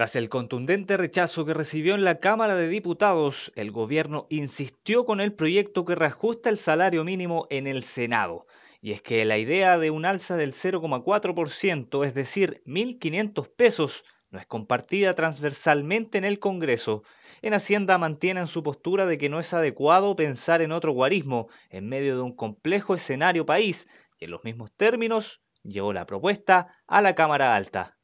Tras el contundente rechazo que recibió en la Cámara de Diputados, el gobierno insistió con el proyecto que reajusta el salario mínimo en el Senado. Y es que la idea de un alza del 0,4%, es decir, 1.500 pesos, no es compartida transversalmente en el Congreso. En Hacienda mantienen su postura de que no es adecuado pensar en otro guarismo en medio de un complejo escenario país, y en los mismos términos llevó la propuesta a la Cámara Alta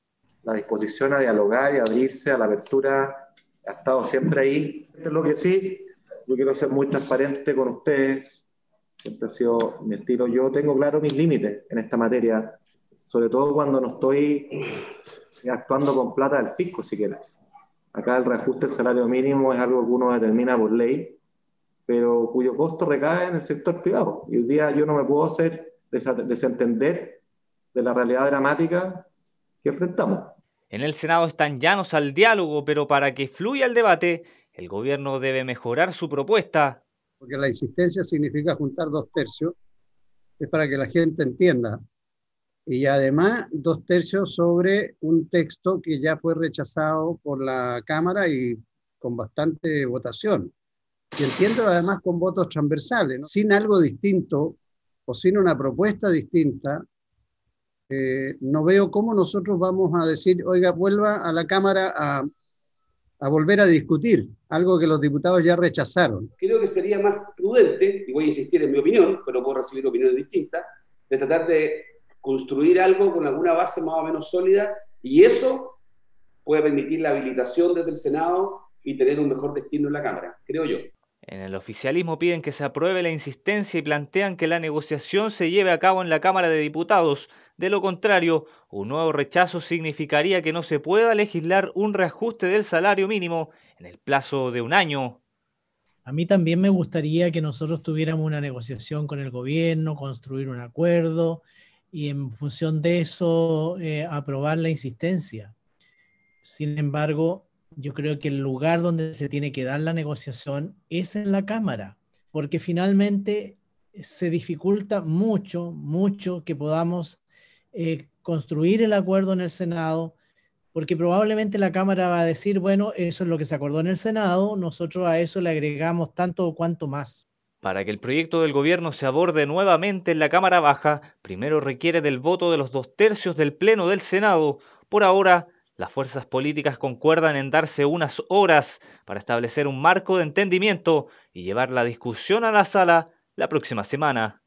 la disposición a dialogar y abrirse a la apertura ha estado siempre ahí. es lo que sí, yo quiero ser muy transparente con ustedes, siempre ha sido mi estilo. Yo tengo claro mis límites en esta materia, sobre todo cuando no estoy actuando con plata del fisco siquiera. Acá el reajuste del salario mínimo es algo que uno determina por ley, pero cuyo costo recae en el sector privado. Y hoy día yo no me puedo hacer desentender de la realidad dramática que enfrentamos. En el Senado están llanos al diálogo, pero para que fluya el debate, el gobierno debe mejorar su propuesta. Porque la insistencia significa juntar dos tercios, es para que la gente entienda. Y además, dos tercios sobre un texto que ya fue rechazado por la Cámara y con bastante votación. Y entiendo además con votos transversales, sin algo distinto o sin una propuesta distinta, eh, no veo cómo nosotros vamos a decir, oiga, vuelva a la Cámara a, a, volver a discutir, algo que los diputados ya rechazaron. Creo que sería más prudente, y voy a insistir en mi opinión, pero puedo recibir opiniones distintas, de tratar de construir algo con alguna base más o menos sólida, y eso puede permitir la habilitación desde el Senado y tener un mejor destino en la Cámara, creo yo. En el oficialismo piden que se apruebe la insistencia y plantean que la negociación se lleve a cabo en la Cámara de Diputados. De lo contrario, un nuevo rechazo significaría que no se pueda legislar un reajuste del salario mínimo en el plazo de un año. A mí también me gustaría que nosotros tuviéramos una negociación con el gobierno, construir un acuerdo y en función de eso eh, aprobar la insistencia. Sin embargo, yo creo que el lugar donde se tiene que dar la negociación es en la Cámara, porque finalmente se dificulta mucho, mucho que podamos eh, construir el acuerdo en el Senado, porque probablemente la Cámara va a decir, bueno, eso es lo que se acordó en el Senado, nosotros a eso le agregamos tanto o cuanto más. Para que el proyecto del gobierno se aborde nuevamente en la Cámara Baja, primero requiere del voto de los dos tercios del Pleno del Senado. Por ahora, las fuerzas políticas concuerdan en darse unas horas para establecer un marco de entendimiento y llevar la discusión a la sala la próxima semana.